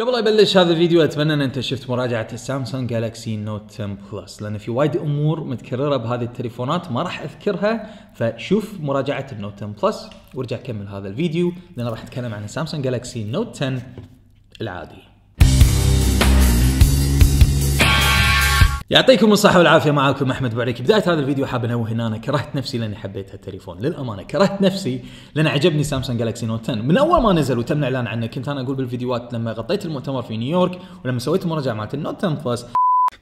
قبل لا يبلش هذا الفيديو اتمنى ان انت شفت مراجعه السامسونج جالكسي نوت 10 بلس لان في وايد امور متكرره بهذه التليفونات ما راح اذكرها فشوف مراجعه النوت 10 بلس وارجع كمل هذا الفيديو لان راح اتكلم عن السامسونج جالكسي نوت 10 العادي يعطيكم الصحة والعافية معاكم أحمد بعريكي بداية هذا الفيديو حاب أنوه هنا أنا كرهت نفسي لأني حبيت هالتليفون للأمانة كرهت نفسي لأن عجبني سامسونج جالكسي نوت 10 من أول ما نزل وتم الإعلان عنه كنت أنا أقول بالفيديوهات لما غطيت المؤتمر في نيويورك ولما سويت مراجعة مع النوت 10 بلس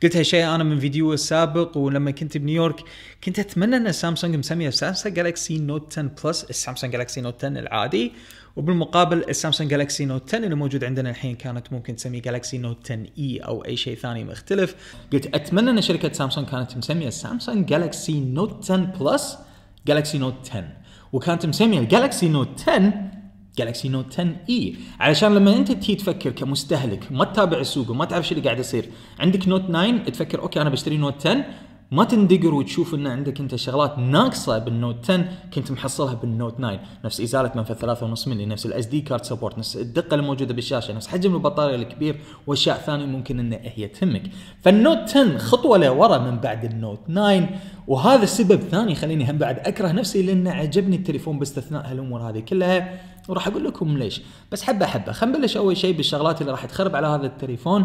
قلت هالشيء انا من فيديو السابق ولما كنت بنيويورك كنت اتمنى ان سامسونج مسميه سامسونج جالكسي نوت 10 بلس السامسونج جالكسي نوت 10 العادي وبالمقابل السامسونج جالكسي نوت 10 اللي موجود عندنا الحين كانت ممكن تسميه جالكسي نوت 10 اي او اي شيء ثاني مختلف قلت اتمنى ان شركه سامسونج كانت مسميه سامسونج جالكسي نوت 10 بلس جالكسي نوت 10 وكانت مسميه جالكسي نوت 10 جالكسي نوت 10 اي علشان لما انت تيجي تفكر كمستهلك ما تتابع السوق وما تعرف شو اللي قاعد يصير عندك نوت 9 تفكر اوكي انا بشتري نوت 10 ما تندقر وتشوف ان عندك انت شغلات ناقصه بالنوت 10 كنت محصلها بالنوت 9 نفس ازاله منفذ 3.5 ملي نفس الاس دي كارد سبورت نفس الدقه الموجوده بالشاشه نفس حجم البطاريه الكبير واشياء ثانيه ممكن ان هي تهمك فالنوت 10 خطوه لورا من بعد النوت 9 وهذا سبب ثاني خليني هم بعد اكره نفسي لان عجبني التليفون باستثناء هالامور هذه كلها وراح اقول لكم ليش بس حبه حبه خلينا نبلش اول شيء بالشغلات اللي راح تخرب على هذا التليفون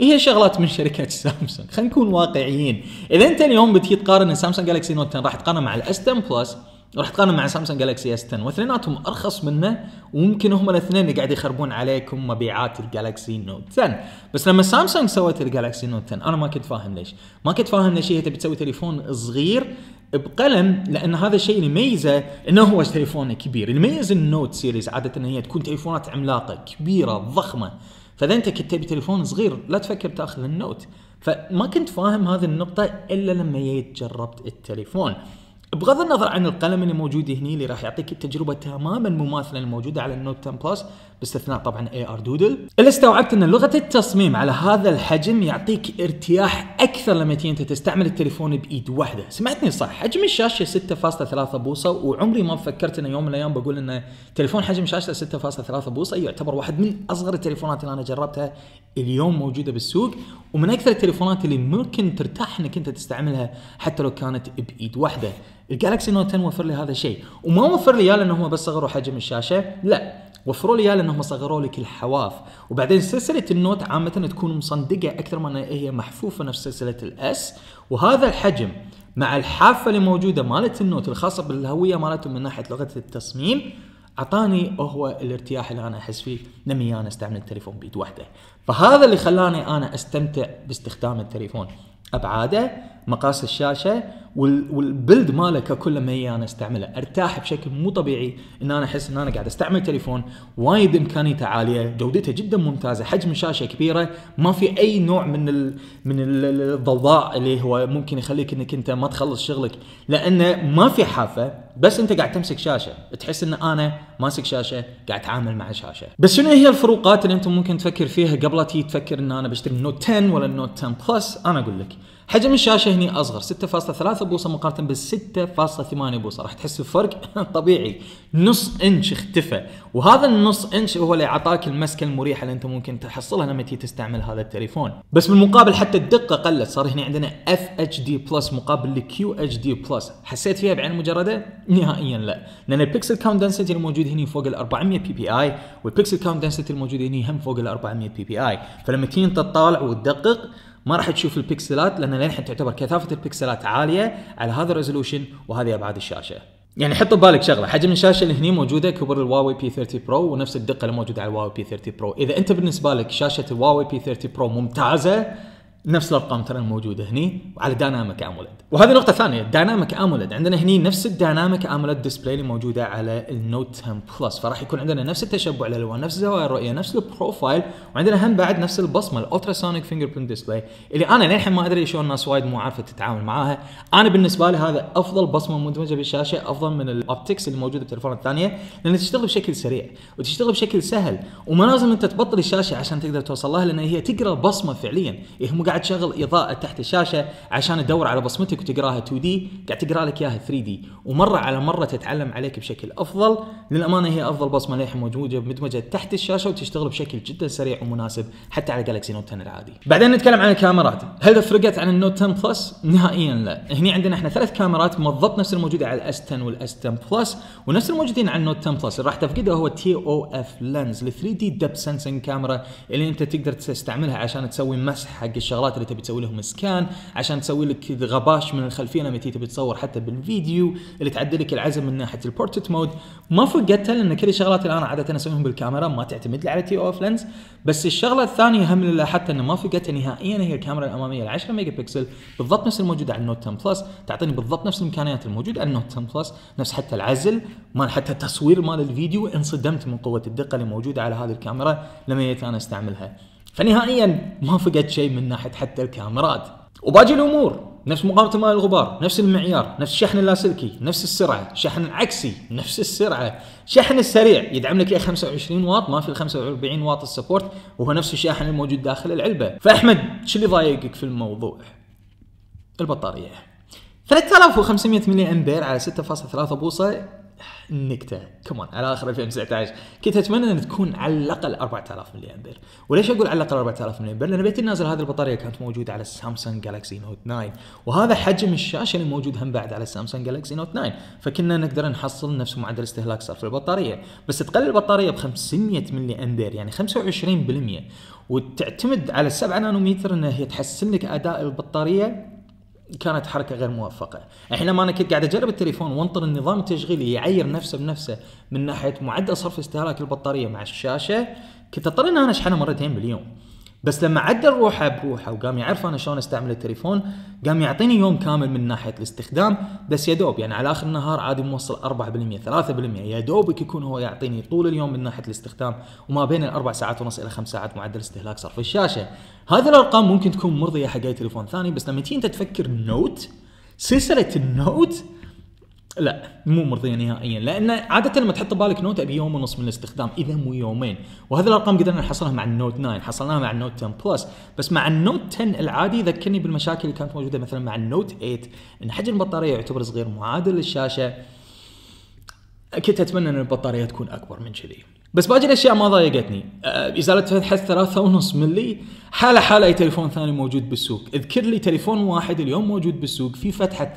هي شغلات من شركه سامسونج خلينا نكون واقعيين اذا انت اليوم بتجي تقارن سامسونج جالكسي نوت 10 راح تقارنه مع الاس 10 بلس راح تقارن مع سامسونج جالكسي اس 10 واثنيناتهم ارخص منه وممكن هم الاثنين اللي قاعد يخربون عليكم مبيعات الجالكسي نوت 10 بس لما سامسونج سوت الجالكسي نوت 10 انا ما كنت فاهم ليش ما كنت فاهم ليش هي تبي تسوي تليفون صغير بقلم لان هذا الشيء اللي يميزه انه هو تليفون كبير اللي يميز النوت سيريز عاده ان هي تكون تليفونات عملاقه كبيره ضخمه فاذا انت كنت تبي تليفون صغير لا تفكر تاخذ النوت فما كنت فاهم هذه النقطه الا لما جيت جربت التليفون بغض النظر عن القلم اللي موجود هني اللي راح يعطيك التجربه تماما مماثله للموجوده على النوت 10 بلس باستثناء طبعا اي ار دودل اللي استوعبت ان لغه التصميم على هذا الحجم يعطيك ارتياح اكثر لما تجي انت تستعمل التليفون بايد واحده سمعتني صح حجم الشاشه 6.3 بوصه وعمري ما فكرت انه يوم من الايام بقول ان تليفون حجم شاشته 6.3 بوصه يعتبر واحد من اصغر التليفونات اللي انا جربتها اليوم موجوده بالسوق ومن اكثر التليفونات اللي ممكن ترتاح انك انت تستعملها حتى لو كانت بايد واحده الجالكسي نوت 10 وفر لي هذا الشيء وما وفر لي اياه لانه هو بس صغروا حجم الشاشه لا وفروا لي لانهم صغروا لك الحواف وبعدين سلسله النوت عامه تكون مصندقه اكثر من هي محفوفه نفس سلسله الاس وهذا الحجم مع الحافه اللي موجوده مالت النوت الخاصه بالهويه مالتهم من ناحيه لغه التصميم اعطاني هو الارتياح اللي انا احس فيه لما انا استعمل التليفون بيد واحده فهذا اللي خلاني انا استمتع باستخدام التليفون ابعاده مقاس الشاشه والبلد ماله ككل لما انا استعمله ارتاح بشكل مو طبيعي ان انا احس ان انا قاعد استعمل تليفون وايد امكانيته عاليه جودته جدا ممتازه حجم الشاشه كبيره ما في اي نوع من ال من الضوضاء اللي هو ممكن يخليك انك انت ما تخلص شغلك لانه ما في حافه بس انت قاعد تمسك شاشه تحس ان انا ماسك شاشه قاعد اتعامل مع شاشه بس شنو هي الفروقات اللي انت ممكن تفكر فيها قبل تفكر ان انا بشتري النوت 10 ولا النوت 10 بلس انا اقول لك حجم الشاشه هنا اصغر 6.3 بوصه مقارنه بال 6.8 بوصه راح تحس بفرق طبيعي نص انش اختفى وهذا النص انش هو اللي اعطاك المسكه المريحه اللي انت ممكن تحصلها لما تيجي تستعمل هذا التليفون بس بالمقابل حتى الدقه قلت صار هنا عندنا اف اتش دي بلس مقابل لكيو اتش دي بلس حسيت فيها بعين مجرده نهائيا لا لان البكسل كاونت دنسيتي الموجود هنا فوق ال 400 بي بي اي والبكسل كاونت دنسيتي الموجود هنا هم فوق ال 400 بي بي اي فلما تيجي انت تطالع وتدقق ما راح تشوف البكسلات لان للحين تعتبر كثافه البكسلات عاليه على هذا الريزولوشن وهذه ابعاد الشاشه يعني حط ببالك شغله حجم الشاشه اللي هني موجوده كبر الواوي بي 30 برو ونفس الدقه اللي موجوده على الواوي بي 30 برو اذا انت بالنسبه لك شاشه الواوي بي 30 برو ممتازه نفس الارقام ترى الموجوده هني وعلى دايناميك اموليد وهذه نقطه ثانيه دايناميك اموليد عندنا هني نفس الدايناميك اموليد ديسبلاي اللي موجوده على النوت 10 بلس فراح يكون عندنا نفس التشبع الالوان نفس زوايا الرؤيه نفس البروفايل وعندنا هم بعد نفس البصمه الالتراسونيك فينجر برنت ديسبلاي اللي انا للحين ما ادري شلون الناس وايد مو عارفه تتعامل معاها انا بالنسبه لي هذا افضل بصمه مدمجه بالشاشه افضل من الاوبتكس اللي موجوده بالتليفون الثانيه لان تشتغل بشكل سريع وتشتغل بشكل سهل وما لازم انت تبطل الشاشه عشان تقدر توصل لها لان هي تقرا بصمه فعليا هي إيه، مو قاعد قاعد تشغل اضاءه تحت الشاشه عشان تدور على بصمتك وتقراها 2 دي قاعد تقرا لك اياها 3 دي ومره على مره تتعلم عليك بشكل افضل للامانه هي افضل بصمه للحين موجوده مدمجه تحت الشاشه وتشتغل بشكل جدا سريع ومناسب حتى على جالكسي نوت 10 العادي بعدين نتكلم عن الكاميرات هل فرقت عن النوت 10 بلس نهائيا لا هنا عندنا احنا ثلاث كاميرات بالضبط نفس الموجوده على الاس 10 والاس 10 بلس ونفس الموجودين على النوت 10 بلس اللي راح تفقده هو تي او اف لينز ال 3 دي دب سنسنج كاميرا اللي انت تقدر تستعملها عشان تسوي مسح حق الشغلات اللي تبي تسوي لهم سكان عشان تسوي لك غباش من الخلفيه لما تبي تصور حتى بالفيديو اللي تعدل لك العزم من ناحيه البورتريت مود ما فقدتها لان كل الشغلات اللي انا عاده اسويهم بالكاميرا ما تعتمد لي على تي اوف لينز بس الشغله الثانيه هم اللي حتى انه ما فقدتها نهائيا هي الكاميرا الاماميه ال 10 ميجا بكسل بالضبط نفس الموجوده على النوت 10 بلس تعطيني بالضبط نفس الامكانيات الموجوده على النوت 10 بلس نفس حتى العزل مال حتى التصوير مال الفيديو انصدمت من قوه الدقه اللي موجوده على هذه الكاميرا لما جيت انا استعملها فنهائيا ما فقد شيء من ناحيه حتى الكاميرات وباقي الامور نفس مقاومه ماء الغبار نفس المعيار نفس الشحن اللاسلكي نفس السرعه شحن العكسي نفس السرعه شحن السريع يدعم لك 25 واط ما في 45 واط السبورت وهو نفس الشاحن الموجود داخل العلبه فاحمد شو اللي ضايقك في الموضوع البطاريه 3500 ملي امبير على 6.3 بوصه النكته كمان على اخر 2019 كنت اتمنى ان تكون على الاقل 4000 ملي امبير وليش اقول على الاقل 4000 ملي امبير لان بيت النازل هذه البطاريه كانت موجوده على السامسونج جالكسي نوت 9 وهذا حجم الشاشه اللي موجود هم بعد على السامسونج جالكسي نوت 9 فكنا نقدر نحصل نفس معدل استهلاك صرف البطاريه بس تقلل البطاريه ب 500 ملي امبير يعني 25% وتعتمد على 7 نانومتر انها هي تحسن لك اداء البطاريه كانت حركه غير موفقه احنا ما انا كنت قاعد اجرب التليفون وانطر النظام التشغيلي يعير نفسه بنفسه من ناحيه معدل صرف استهلاك البطاريه مع الشاشه كنت اضطر ان انا اشحنه مرتين باليوم بس لما عدل روحه بروحه وقام يعرف انا شلون استعمل التليفون قام يعطيني يوم كامل من ناحيه الاستخدام بس يا دوب يعني على اخر النهار عادي موصل 4% 3% يا دوبك يكون هو يعطيني طول اليوم من ناحيه الاستخدام وما بين الاربع ساعات ونص الى خمس ساعات معدل استهلاك صرف الشاشه هذه الارقام ممكن تكون مرضيه حق اي تليفون ثاني بس لما تجي انت تفكر نوت سلسله النوت لا مو مرضيه نهائيا لان عاده لما تحط بالك نوت ابي يوم ونص من الاستخدام اذا مو يومين وهذه الارقام قدرنا نحصلها مع النوت 9 حصلناها مع النوت 10 بلس بس مع النوت 10 العادي ذكرني بالمشاكل اللي كانت موجوده مثلا مع النوت 8 ان حجم البطاريه يعتبر صغير معادل للشاشه كنت اتمنى ان البطاريه تكون اكبر من كذي بس باقي الاشياء ما ضايقتني آه، ازاله فتحه 3.5 ملي حاله حاله اي تليفون ثاني موجود بالسوق اذكر لي تليفون واحد اليوم موجود بالسوق في فتحه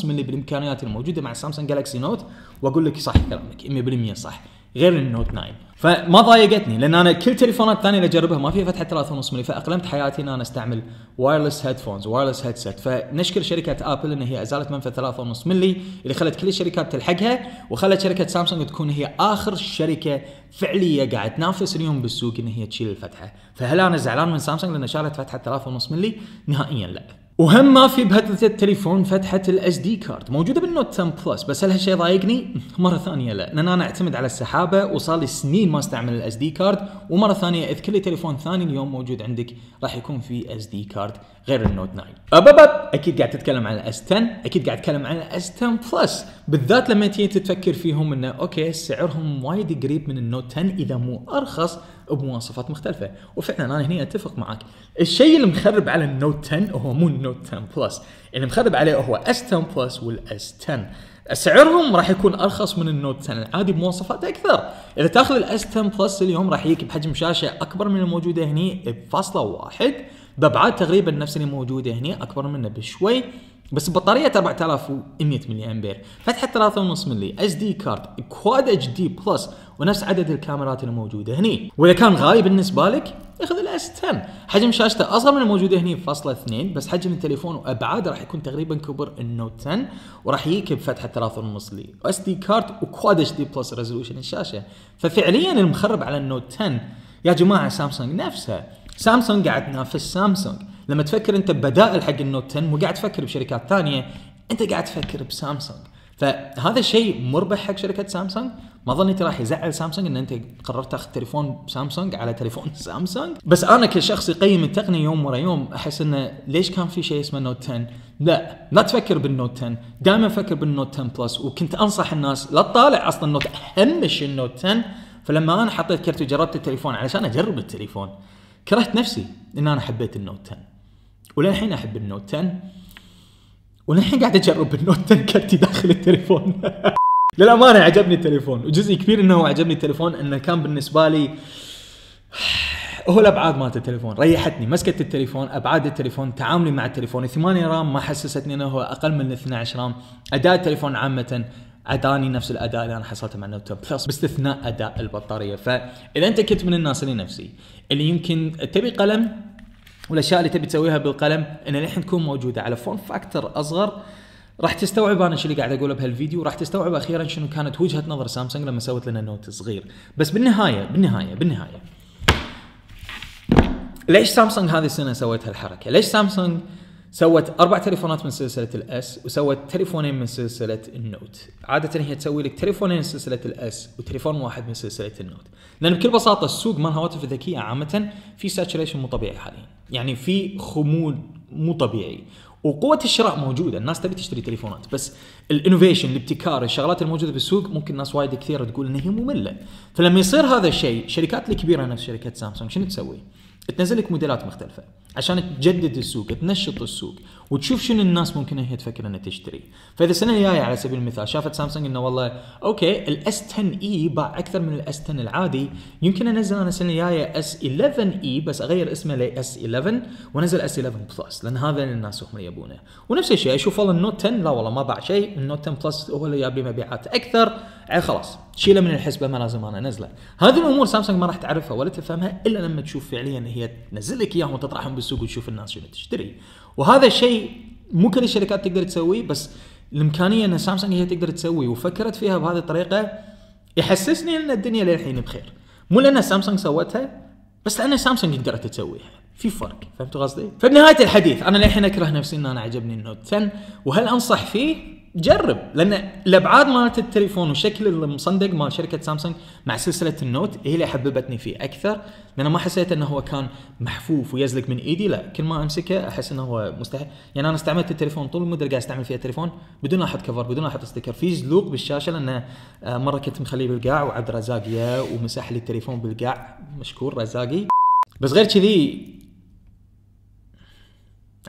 3.5 ملي بالامكانيات الموجوده مع سامسونج جالكسي نوت واقول لك صح كلامك 100% صح غير النوت 9 فما ضايقتني لان انا كل تليفونات الثانيه اللي اجربها ما فيها فتحه 3.5 ملي فاقلمت حياتي ان انا استعمل وايرلس هيدفونز وايرلس هيدسيت فنشكر شركه ابل ان هي ازالت منفذ 3.5 ملي اللي خلت كل الشركات تلحقها وخلت شركه سامسونج تكون هي اخر شركه فعليه قاعد تنافس اليوم بالسوق ان هي تشيل الفتحه فهل انا زعلان من سامسونج لان شالت فتحه 3.5 ملي نهائيا لا وهم ما في بهدلة التليفون فتحة الاس دي كارد موجودة بالنوت 10 بلس بس هل هالشيء ضايقني؟ مرة ثانية لا لان انا اعتمد على السحابة وصار لي سنين ما استعمل الاس دي كارد ومرة ثانية اذ كل تليفون ثاني اليوم موجود عندك راح يكون في اس دي كارد غير النوت 9 أب أب اكيد قاعد تتكلم عن الاس 10 اكيد قاعد تتكلم عن الاس 10 بلس بالذات لما تيجي تفكر فيهم انه اوكي سعرهم وايد قريب من النوت 10 اذا مو ارخص بمواصفات مختلفه وفعلا انا هنا اتفق معك الشيء اللي مخرب على النوت 10 هو مو النوت 10 بلس اللي مخرب عليه هو اس 10 بلس والاس 10 سعرهم راح يكون ارخص من النوت 10 العادي بمواصفات اكثر اذا تاخذ الاس 10 بلس اليوم راح يجيك بحجم شاشه اكبر من الموجوده هني بفاصله واحد بابعاد تقريبا نفس اللي موجوده هنا اكبر منه بشوي بس بطاريه 4100 ملي امبير فتحه 3.5 ملي اس دي كارد كواد اتش دي بلس ونفس عدد الكاميرات الموجوده هني واذا كان غالي بالنسبه لك اخذ الاس 10 حجم شاشته اصغر من الموجوده هني بفاصله 2 بس حجم التليفون وابعاده راح يكون تقريبا كبر النوت 10 وراح يجيك بفتحه 3.5 ملي اس دي كارد وكواد اتش دي بلس ريزولوشن الشاشه ففعليا المخرب على النوت 10 يا جماعه سامسونج نفسها سامسونج قاعد تنافس سامسونج لما تفكر انت ببدائل حق النوت 10 مو قاعد تفكر بشركات ثانيه انت قاعد تفكر بسامسونج فهذا الشيء مربح حق شركه سامسونج ما ظنيت راح يزعل سامسونج ان انت قررت تاخذ تليفون سامسونج على تليفون سامسونج بس انا كشخص يقيم التقنيه يوم ورا يوم احس انه ليش كان في شيء اسمه نوت 10 لا لا تفكر بالنوت 10 دائما فكر بالنوت 10 بلس وكنت انصح الناس لا تطالع اصلا النوت اهم شيء النوت 10 فلما انا حطيت كرت وجربت التليفون علشان اجرب التليفون كرهت نفسي ان انا حبيت النوت 10 وللحين احب النوت 10 وللحين قاعد اجرب النوت 10 كرتي داخل التليفون للامانه عجبني التليفون وجزء كبير انه عجبني التليفون انه كان بالنسبه لي هو الابعاد مالت التليفون ريحتني مسكه التليفون ابعاد التليفون تعاملي مع التليفون 8 رام ما حسستني انه هو اقل من 12 رام اداء التليفون عامه اداني نفس الاداء اللي انا حصلته مع النوت بلس باستثناء اداء البطاريه فاذا انت كنت من الناس اللي نفسي اللي يمكن تبي قلم والاشياء اللي تبي تسويها بالقلم ان الحين تكون موجوده على فون فاكتور اصغر راح تستوعب انا شو اللي قاعد اقوله بهالفيديو راح تستوعب اخيرا شنو كانت وجهه نظر سامسونج لما سوت لنا نوت صغير بس بالنهايه بالنهايه بالنهايه ليش سامسونج هذه السنه سوت هالحركه ليش سامسونج سوت اربع تليفونات من سلسله الاس وسوت تليفونين من سلسله النوت عاده هي تسوي لك تليفونين من سلسله الاس وتليفون واحد من سلسله النوت لان بكل بساطه السوق مال الهواتف الذكيه عامه في ساتوريشن مو طبيعي حاليا يعني في خمول مو طبيعي وقوه الشراء موجوده الناس تبي تشتري تليفونات بس الانوفيشن الابتكار الشغلات الموجوده بالسوق ممكن ناس وايد كثيره تقول ان هي ممله فلما يصير هذا الشيء الشركات الكبيره نفس شركه سامسونج شنو تسوي؟ تنزل لك موديلات مختلفه عشان تجدد السوق تنشط السوق وتشوف شنو الناس ممكن هي تفكر انها تشتري فاذا السنه الجايه على سبيل المثال شافت سامسونج انه والله اوكي الاس 10 اي باع اكثر من الاس 10 العادي يمكن انزل انا السنه الجايه اس 11 اي بس اغير اسمه لاس 11 وانزل اس 11 بلس لان هذا اللي الناس هم يبونه ونفس الشيء اشوف والله النوت 10 لا والله ما باع شيء النوت 10 بلس هو اللي جاب لي مبيعات اكثر خلاص شيله من الحسبه ما لازم انا انزله هذه الامور سامسونج ما راح تعرفها ولا تفهمها الا لما تشوف فعليا هي تنزل لك اياهم وتطرحهم بالسوق وتشوف الناس شنو تشتري وهذا الشيء مو كل الشركات تقدر تسويه بس الامكانيه ان سامسونج هي تقدر تسوي وفكرت فيها بهذه الطريقه يحسسني ان الدنيا للحين بخير مو لان سامسونج سوتها بس لان سامسونج قدرت تسويها في فرق فهمتوا قصدي؟ فبنهايه الحديث انا للحين اكره نفسي ان انا عجبني النوت 10 وهل انصح فيه؟ جرب لان الابعاد مالت التليفون وشكل المصندق مال شركه سامسونج مع سلسله النوت هي اللي حببتني فيه اكثر لان ما حسيت انه هو كان محفوف ويزلق من ايدي لا كل ما امسكه احس انه هو مستحيل يعني انا استعملت التليفون طول المده اللي قاعد استعمل فيها التليفون بدون احط كفر بدون احط استيكر في زلوق بالشاشه لانه آه، مره كنت مخليه بالقاع وعبد الرزاق ومسح لي التليفون بالقاع مشكور رزاقي بس غير كذي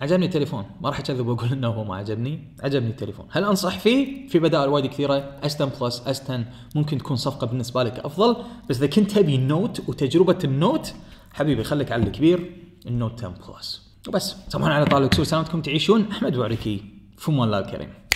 عجبني التليفون ما راح اكذب واقول انه هو ما عجبني عجبني التليفون هل انصح فيه في بدائل وايد كثيره اس 10 بلس اس 10 ممكن تكون صفقه بالنسبه لك افضل بس اذا كنت تبي نوت وتجربه النوت حبيبي خليك على الكبير النوت 10 بلس وبس سامحونا على طال الكسور سلامتكم تعيشون احمد وعريكي في الله الكريم